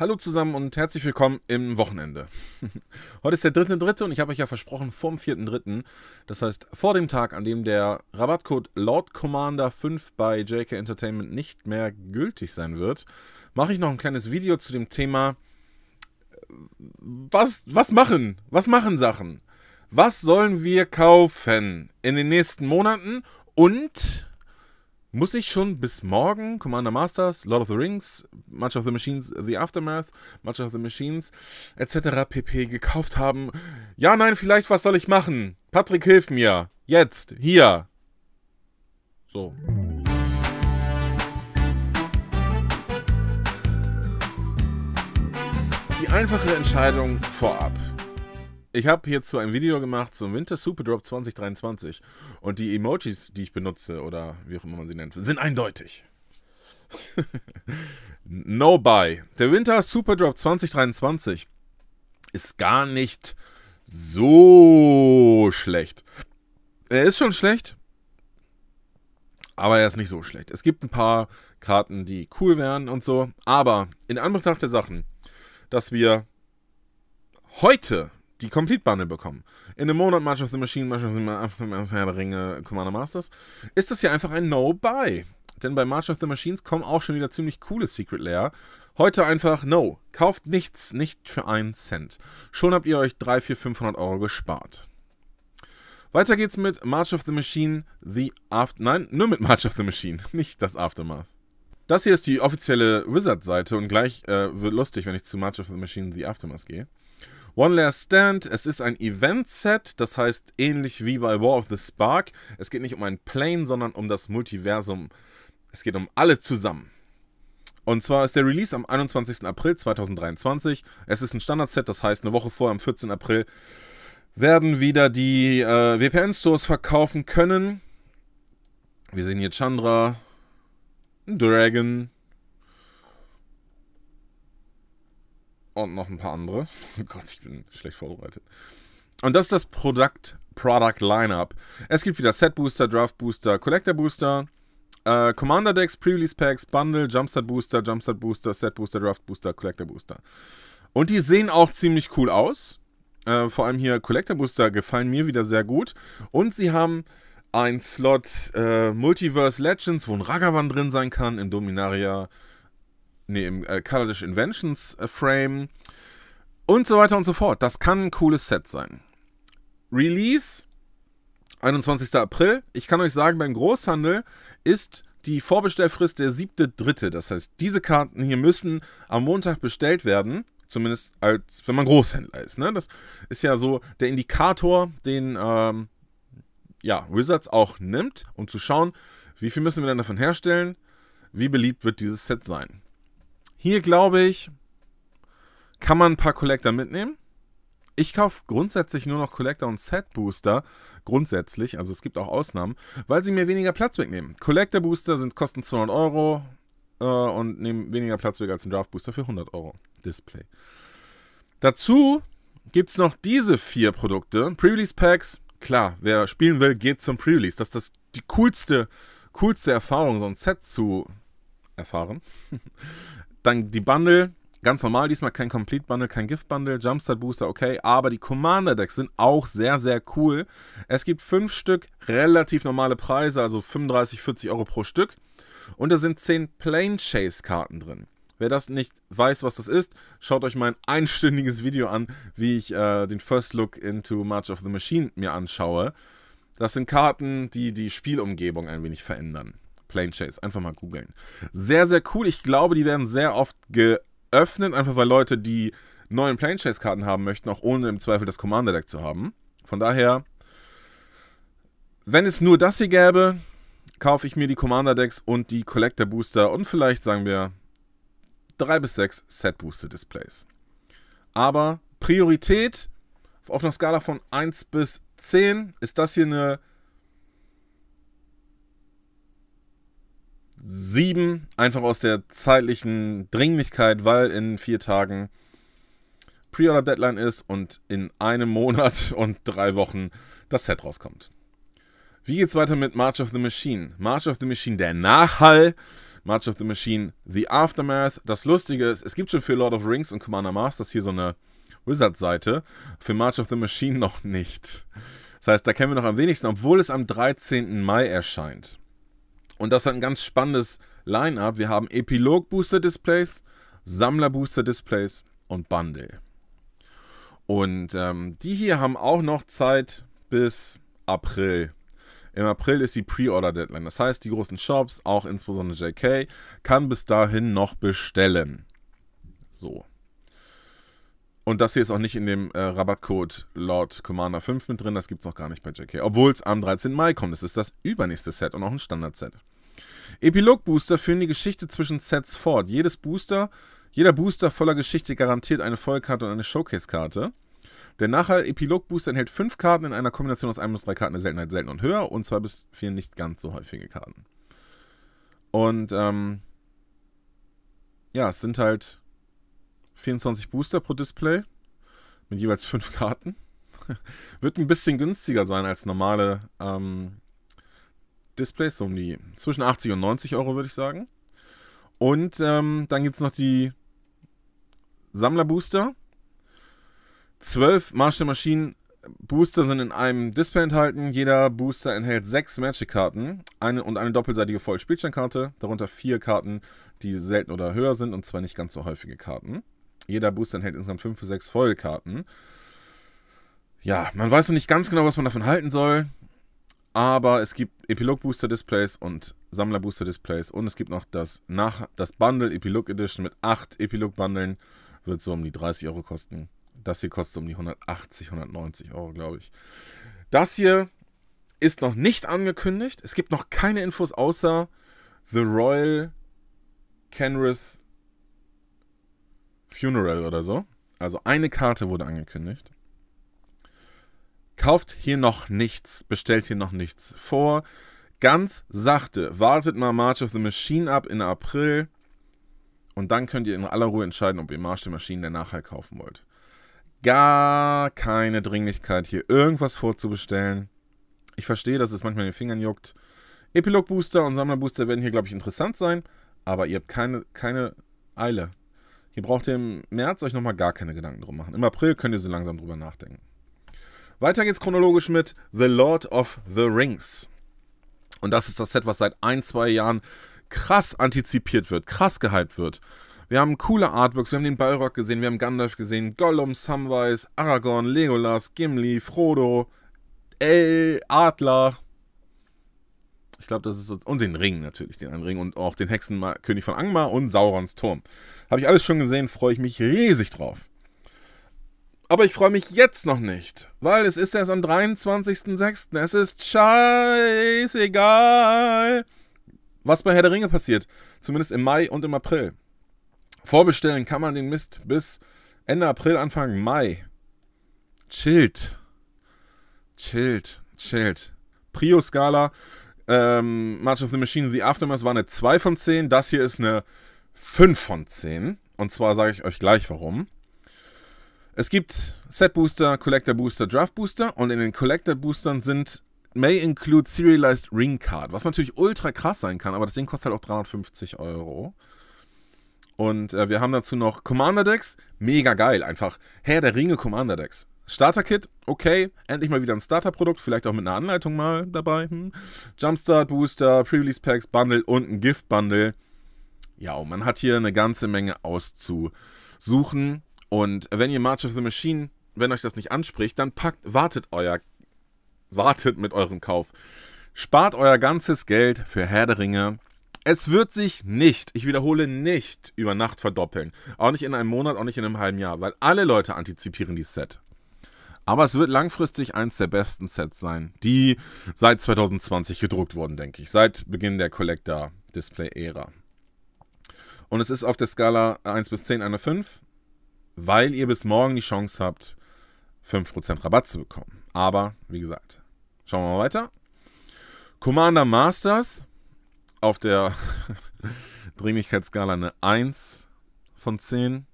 Hallo zusammen und herzlich willkommen im Wochenende. Heute ist der 3.3. und ich habe euch ja versprochen vor dem 4.3., das heißt vor dem Tag, an dem der Rabattcode Lord Commander 5 bei JK Entertainment nicht mehr gültig sein wird, mache ich noch ein kleines Video zu dem Thema äh, was, was machen? Was machen Sachen? Was sollen wir kaufen in den nächsten Monaten? Und muss ich schon bis morgen Commander Masters, Lord of the Rings, Much of the Machines, The Aftermath, Much of the Machines etc. pp. gekauft haben? Ja, nein, vielleicht, was soll ich machen? Patrick, hilf mir. Jetzt, hier. So. Die einfache Entscheidung vorab ich habe hierzu ein Video gemacht zum Winter Superdrop 2023 und die Emojis, die ich benutze oder wie auch immer man sie nennt, sind eindeutig. no buy. Der Winter Superdrop 2023 ist gar nicht so schlecht. Er ist schon schlecht, aber er ist nicht so schlecht. Es gibt ein paar Karten, die cool wären und so, aber in Anbetracht der Sachen, dass wir heute die Complete Bundle bekommen. In einem Monat March of the Machine, March of the Machine, Ringe, Commander Masters, ist das hier einfach ein No-Buy. Denn bei March of the Machines kommen auch schon wieder ziemlich coole Secret Layer. Heute einfach No. Kauft nichts, nicht für einen Cent. Schon habt ihr euch 3, 4, 500 Euro gespart. Weiter geht's mit March of the Machine, The After... Nein, nur mit March of the Machine, nicht das Aftermath. Das hier ist die offizielle Wizard-Seite und gleich äh, wird lustig, wenn ich zu March of the Machine The Aftermath gehe. One Last Stand, es ist ein Event-Set, das heißt ähnlich wie bei War of the Spark. Es geht nicht um ein Plane, sondern um das Multiversum. Es geht um alle zusammen. Und zwar ist der Release am 21. April 2023. Es ist ein Standard-Set, das heißt eine Woche vorher, am 14. April, werden wieder die äh, WPN-Stores verkaufen können. Wir sehen hier Chandra, Dragon, und noch ein paar andere. Oh Gott, ich bin schlecht vorbereitet. Und das ist das Product, Product Lineup. Es gibt wieder Set Booster, Draft Booster, Collector Booster, äh, Commander Decks, Pre-Release Packs, Bundle, Jumpstart Booster, Jumpstart Booster, Set Booster, Draft Booster, Collector Booster. Und die sehen auch ziemlich cool aus. Äh, vor allem hier Collector Booster gefallen mir wieder sehr gut. Und sie haben einen Slot äh, Multiverse Legends, wo ein Ragavan drin sein kann, in Dominaria, nee, im äh, Colorish Inventions äh, Frame und so weiter und so fort. Das kann ein cooles Set sein. Release 21. April. Ich kann euch sagen, beim Großhandel ist die Vorbestellfrist der 7.3. Das heißt, diese Karten hier müssen am Montag bestellt werden. Zumindest als wenn man Großhändler ist. Ne? Das ist ja so der Indikator, den ähm, ja, Wizards auch nimmt, um zu schauen, wie viel müssen wir denn davon herstellen, wie beliebt wird dieses Set sein. Hier glaube ich, kann man ein paar Collector mitnehmen. Ich kaufe grundsätzlich nur noch Collector und Set Booster. Grundsätzlich, also es gibt auch Ausnahmen, weil sie mir weniger Platz wegnehmen. Collector Booster sind, kosten 200 Euro äh, und nehmen weniger Platz weg als ein Draft Booster für 100 Euro. Display. Dazu gibt es noch diese vier Produkte. Pre-Release Packs, klar, wer spielen will, geht zum Pre-Release. Das ist das, die coolste, coolste Erfahrung, so ein Set zu erfahren. Dann die Bundle, ganz normal, diesmal kein Complete Bundle, kein Gift Bundle, Jumpstart Booster, okay, aber die Commander Decks sind auch sehr, sehr cool. Es gibt fünf Stück, relativ normale Preise, also 35, 40 Euro pro Stück. Und da sind zehn Plane Chase Karten drin. Wer das nicht weiß, was das ist, schaut euch mein einstündiges Video an, wie ich äh, den First Look into March of the Machine mir anschaue. Das sind Karten, die die Spielumgebung ein wenig verändern. Plane Chase. Einfach mal googeln. Sehr, sehr cool. Ich glaube, die werden sehr oft geöffnet, einfach weil Leute, die neuen Plane Chase Karten haben möchten, auch ohne im Zweifel das Commander Deck zu haben. Von daher, wenn es nur das hier gäbe, kaufe ich mir die Commander Decks und die Collector Booster und vielleicht, sagen wir, drei bis sechs Set Booster Displays. Aber Priorität auf einer Skala von 1 bis 10 ist das hier eine 7, einfach aus der zeitlichen Dringlichkeit, weil in vier Tagen Pre-Order-Deadline ist und in einem Monat und drei Wochen das Set rauskommt. Wie geht's weiter mit March of the Machine? March of the Machine, der Nachhall. March of the Machine, The Aftermath. Das Lustige ist, es gibt schon für Lord of Rings und Commander Masters hier so eine Wizard-Seite. Für March of the Machine noch nicht. Das heißt, da kennen wir noch am wenigsten, obwohl es am 13. Mai erscheint. Und das hat ein ganz spannendes Line-up. Wir haben Epilog-Booster-Displays, Sammler-Booster-Displays und Bundle. Und ähm, die hier haben auch noch Zeit bis April. Im April ist die Pre-Order-Deadline. Das heißt, die großen Shops, auch insbesondere JK, kann bis dahin noch bestellen. So. Und das hier ist auch nicht in dem äh, Rabattcode Lord Commander 5 mit drin, das gibt es noch gar nicht bei JK. Obwohl es am 13. Mai kommt, das ist das übernächste Set und auch ein Standard-Set. Epilog-Booster führen die Geschichte zwischen Sets fort. Jedes Booster, jeder Booster voller Geschichte garantiert eine Vollkarte und eine Showcase-Karte. Der Nachhall Epilog-Booster enthält fünf Karten in einer Kombination aus 1 bis drei Karten der Seltenheit selten und höher und zwei bis vier nicht ganz so häufige Karten. Und ähm, ja, es sind halt 24 Booster pro Display mit jeweils 5 Karten. Wird ein bisschen günstiger sein als normale ähm, Displays, so um die zwischen 80 und 90 Euro würde ich sagen. Und ähm, dann gibt es noch die Sammlerbooster. 12 Marshall Maschinen Booster sind in einem Display enthalten. Jeder Booster enthält 6 Magic-Karten eine und eine doppelseitige Vollspielsteinkarte, darunter 4 Karten, die selten oder höher sind und zwei nicht ganz so häufige Karten. Jeder Booster enthält insgesamt 5 bis 6 Foilkarten. Ja, man weiß noch nicht ganz genau, was man davon halten soll. Aber es gibt Epilog-Booster-Displays und Sammler-Booster-Displays. Und es gibt noch das, Nach das Bundle Epilog Edition mit 8 Epilog-Bundeln. Wird so um die 30 Euro kosten. Das hier kostet um die 180, 190 Euro, glaube ich. Das hier ist noch nicht angekündigt. Es gibt noch keine Infos außer The Royal Kenrith Funeral oder so. Also eine Karte wurde angekündigt. Kauft hier noch nichts, bestellt hier noch nichts vor. Ganz sachte, wartet mal March of the Machine ab in April und dann könnt ihr in aller Ruhe entscheiden, ob ihr Marsch der Maschinen der nachher kaufen wollt. Gar keine Dringlichkeit, hier irgendwas vorzubestellen. Ich verstehe, dass es manchmal in den Fingern juckt. Epilog-Booster und Sammler-Booster werden hier, glaube ich, interessant sein, aber ihr habt keine, keine Eile. Ihr braucht im März euch nochmal gar keine Gedanken drum machen. Im April könnt ihr so langsam drüber nachdenken. Weiter geht's chronologisch mit The Lord of the Rings. Und das ist das Set, was seit ein, zwei Jahren krass antizipiert wird, krass gehypt wird. Wir haben coole Artworks, wir haben den Balrog gesehen, wir haben Gandalf gesehen, Gollum, Samwise, Aragorn, Legolas, Gimli, Frodo, El, Adler, ich glaube, das ist. Und den Ring natürlich, den einen Ring und auch den Hexenkönig von Angmar und Saurons Turm. Habe ich alles schon gesehen, freue ich mich riesig drauf. Aber ich freue mich jetzt noch nicht, weil es ist erst am 23.06. Es ist scheißegal, was bei Herr der Ringe passiert. Zumindest im Mai und im April. Vorbestellen kann man den Mist bis Ende April, Anfang Mai. Chillt. Chillt. Chillt. Prio-Skala ähm, March of the Machine, The Aftermath war eine 2 von 10. Das hier ist eine 5 von 10. Und zwar sage ich euch gleich warum. Es gibt Set Booster, Collector Booster, Draft Booster und in den Collector Boostern sind May include Serialized Ring Card, was natürlich ultra krass sein kann, aber das Ding kostet halt auch 350 Euro. Und äh, wir haben dazu noch Commander Decks, mega geil, einfach Herr der Ringe Commander Decks. Starter-Kit, okay, endlich mal wieder ein Starter-Produkt, vielleicht auch mit einer Anleitung mal dabei. Hm. Jumpstart, Booster, Pre-Release-Packs, Bundle und ein Gift-Bundle. Ja, und oh, man hat hier eine ganze Menge auszusuchen. Und wenn ihr March of the Machine, wenn euch das nicht anspricht, dann packt, wartet euer, wartet mit eurem Kauf. Spart euer ganzes Geld für Herderinge. Es wird sich nicht, ich wiederhole nicht, über Nacht verdoppeln. Auch nicht in einem Monat, auch nicht in einem halben Jahr, weil alle Leute antizipieren dieses Set. Aber es wird langfristig eins der besten Sets sein, die seit 2020 gedruckt wurden, denke ich. Seit Beginn der Collector Display Ära. Und es ist auf der Skala 1 bis 10 eine 5, weil ihr bis morgen die Chance habt, 5% Rabatt zu bekommen. Aber, wie gesagt, schauen wir mal weiter. Commander Masters auf der Dringlichkeitsskala eine 1 von 10.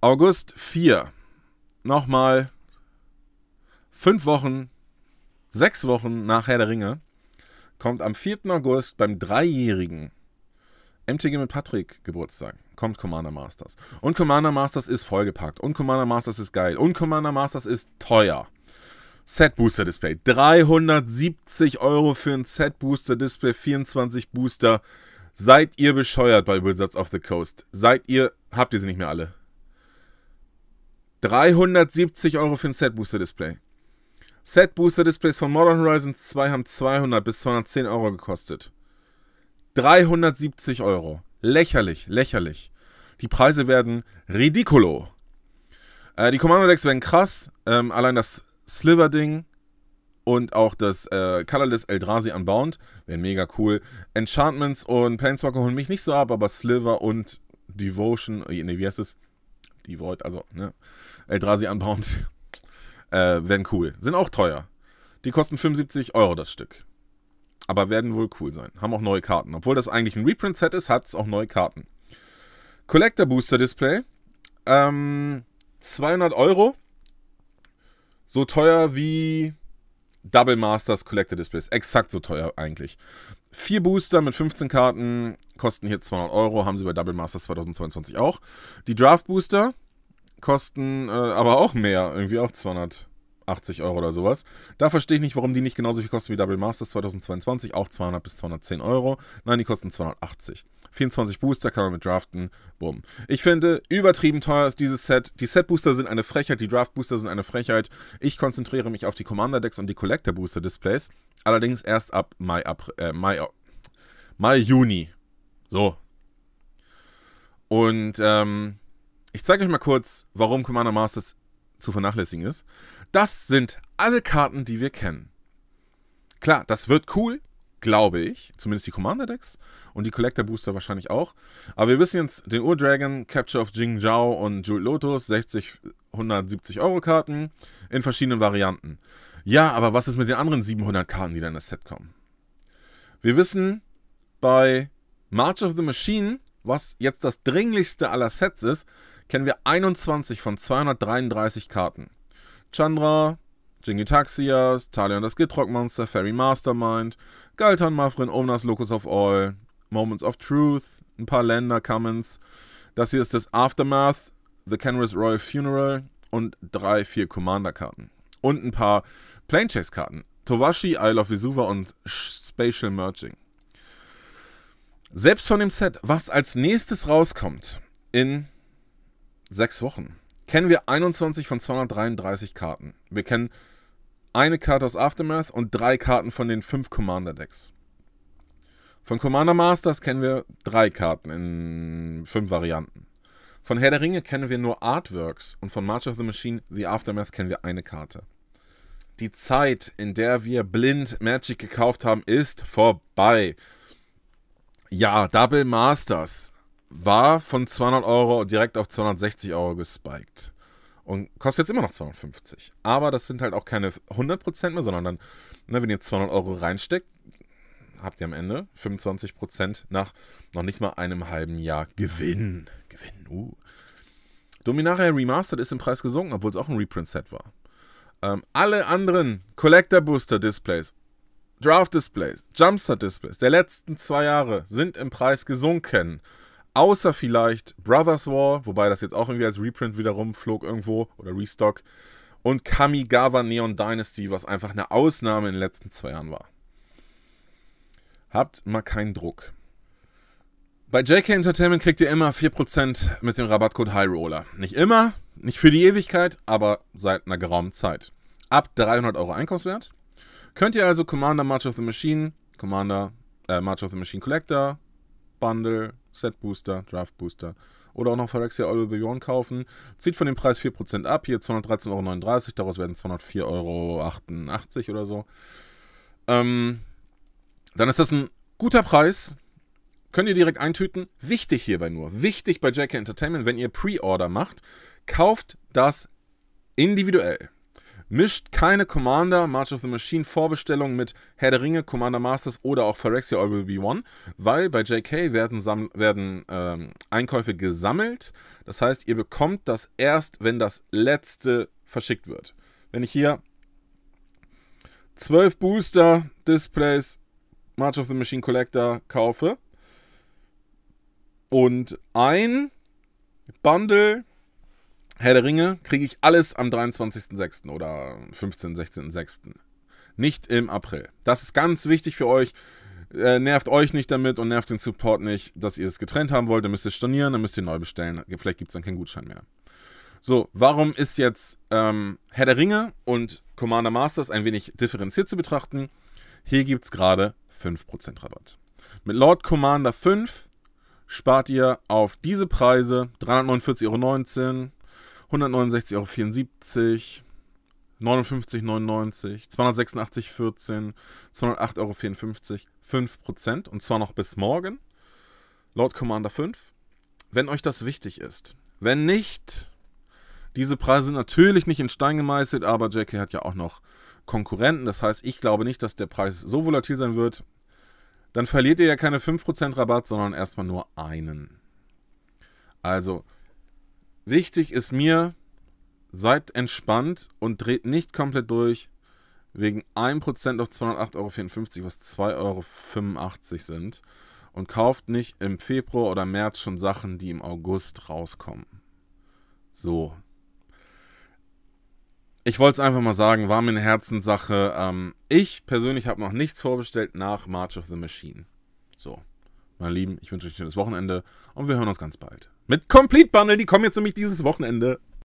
August 4. Nochmal fünf Wochen, sechs Wochen nach Herr der Ringe, kommt am 4. August beim dreijährigen MTG mit Patrick Geburtstag kommt Commander Masters. Und Commander Masters ist vollgepackt. Und Commander Masters ist geil. Und Commander Masters ist teuer. Set Booster Display. 370 Euro für ein Set Booster Display, 24 Booster. Seid ihr bescheuert bei Wizards of the Coast? Seid ihr. Habt ihr sie nicht mehr alle? 370 Euro für ein Set Booster Display. Set Booster Displays von Modern Horizons 2 haben 200 bis 210 Euro gekostet. 370 Euro. Lächerlich, lächerlich. Die Preise werden ridiculo. Äh, die Commando Decks werden krass. Ähm, allein das Sliver-Ding und auch das äh, Colorless Eldrazi Unbound wären mega cool. Enchantments und Planeswalker holen mich nicht so ab, aber Sliver und Devotion, ne, wie heißt es? Devoid, also, ne? Eldrazi Unbound äh, werden cool. Sind auch teuer. Die kosten 75 Euro das Stück. Aber werden wohl cool sein. Haben auch neue Karten. Obwohl das eigentlich ein Reprint-Set ist, hat es auch neue Karten. Collector Booster Display. Ähm, 200 Euro. So teuer wie Double Masters Collector Displays. Exakt so teuer eigentlich. Vier Booster mit 15 Karten kosten hier 200 Euro. Haben sie bei Double Masters 2022 auch. Die Draft Booster kosten äh, aber auch mehr, irgendwie auch 280 Euro oder sowas. Da verstehe ich nicht, warum die nicht genauso viel kosten wie Double Masters 2022, auch 200 bis 210 Euro. Nein, die kosten 280. 24 Booster kann man mit draften. Bumm. Ich finde, übertrieben teuer ist dieses Set. Die Set-Booster sind eine Frechheit, die Draft-Booster sind eine Frechheit. Ich konzentriere mich auf die Commander-Decks und die Collector-Booster-Displays. Allerdings erst ab Mai, April, äh, Mai, Mai, Juni. So. Und ähm, ich zeige euch mal kurz, warum Commander Masters zu vernachlässigen ist. Das sind alle Karten, die wir kennen. Klar, das wird cool, glaube ich. Zumindest die Commander Decks und die Collector Booster wahrscheinlich auch. Aber wir wissen jetzt den Ur-Dragon, Capture of Jing Zhao und Jewel Lotus, 60, 170 Euro Karten in verschiedenen Varianten. Ja, aber was ist mit den anderen 700 Karten, die dann in das Set kommen? Wir wissen bei March of the Machine, was jetzt das dringlichste aller Sets ist, kennen wir 21 von 233 Karten. Chandra, Jingy Taxias, Talion das Gitrock-Monster, Fairy Mastermind, Galtan Mafrin, Omnas Locus of All, Moments of Truth, ein paar Länder, Cummins. Das hier ist das Aftermath, The Kenris Royal Funeral und drei, vier Commander-Karten. Und ein paar Plane Chase-Karten. Towashi, Isle of Vesuva und Spatial Merging. Selbst von dem Set, was als nächstes rauskommt in sechs Wochen kennen wir 21 von 233 Karten. Wir kennen eine Karte aus Aftermath und drei Karten von den fünf Commander Decks. Von Commander Masters kennen wir drei Karten in fünf Varianten. Von Herr der Ringe kennen wir nur Artworks und von March of the Machine The Aftermath kennen wir eine Karte. Die Zeit, in der wir blind Magic gekauft haben, ist vorbei. Ja, Double Masters war von 200 Euro direkt auf 260 Euro gespiked. Und kostet jetzt immer noch 250. Aber das sind halt auch keine 100% mehr, sondern dann, ne, wenn ihr 200 Euro reinsteckt, habt ihr am Ende 25% nach noch nicht mal einem halben Jahr Gewinn. Gewinn, uh. Dominaria Remastered ist im Preis gesunken, obwohl es auch ein Reprint-Set war. Ähm, alle anderen Collector Booster Displays, Draft Displays, Jumpstart Displays der letzten zwei Jahre sind im Preis gesunken. Außer vielleicht Brothers War, wobei das jetzt auch irgendwie als Reprint wiederum flog irgendwo oder Restock. Und Kamigawa Neon Dynasty, was einfach eine Ausnahme in den letzten zwei Jahren war. Habt mal keinen Druck. Bei JK Entertainment kriegt ihr immer 4% mit dem Rabattcode Highroller. Nicht immer, nicht für die Ewigkeit, aber seit einer geraumen Zeit. Ab 300 Euro Einkaufswert. Könnt ihr also Commander March of the Machine, Commander äh, March of the Machine Collector, Bundle, Set Booster, Draft Booster. Oder auch noch Phyrexia All Beyond kaufen. Zieht von dem Preis 4% ab. Hier 213,39 Euro. Daraus werden 204,88 Euro oder so. Ähm, dann ist das ein guter Preis. Könnt ihr direkt eintüten. Wichtig hierbei nur. Wichtig bei JK Entertainment, wenn ihr Pre-Order macht, kauft das individuell. Mischt keine Commander, March of the Machine Vorbestellung mit Herr der Ringe, Commander Masters oder auch Phyrexia All Will Be One, weil bei JK werden, werden ähm, Einkäufe gesammelt. Das heißt, ihr bekommt das erst, wenn das letzte verschickt wird. Wenn ich hier 12 Booster Displays March of the Machine Collector kaufe und ein Bundle Herr der Ringe kriege ich alles am 23.06. oder 15., 16.06. Nicht im April. Das ist ganz wichtig für euch. Äh, nervt euch nicht damit und nervt den Support nicht, dass ihr es getrennt haben wollt. Dann müsst ihr stornieren, dann müsst ihr neu bestellen. Vielleicht gibt es dann keinen Gutschein mehr. So, warum ist jetzt ähm, Herr der Ringe und Commander Masters ein wenig differenziert zu betrachten? Hier gibt es gerade 5% Rabatt. Mit Lord Commander 5 spart ihr auf diese Preise 349,19 Euro, 169,74 Euro. 59,99, 286,14, Euro, 208,54 Euro, 5% und zwar noch bis morgen, Lord Commander 5, wenn euch das wichtig ist. Wenn nicht, diese Preise sind natürlich nicht in Stein gemeißelt, aber JK hat ja auch noch Konkurrenten, das heißt, ich glaube nicht, dass der Preis so volatil sein wird. Dann verliert ihr ja keine 5% Rabatt, sondern erstmal nur einen. Also Wichtig ist mir, seid entspannt und dreht nicht komplett durch wegen 1% auf 208,54 Euro, was 2,85 Euro sind. Und kauft nicht im Februar oder März schon Sachen, die im August rauskommen. So. Ich wollte es einfach mal sagen, war mir eine Herzenssache. Ähm, ich persönlich habe noch nichts vorbestellt nach March of the Machine. So meine Lieben, ich wünsche euch ein schönes Wochenende und wir hören uns ganz bald. Mit Complete Bundle, die kommen jetzt nämlich dieses Wochenende.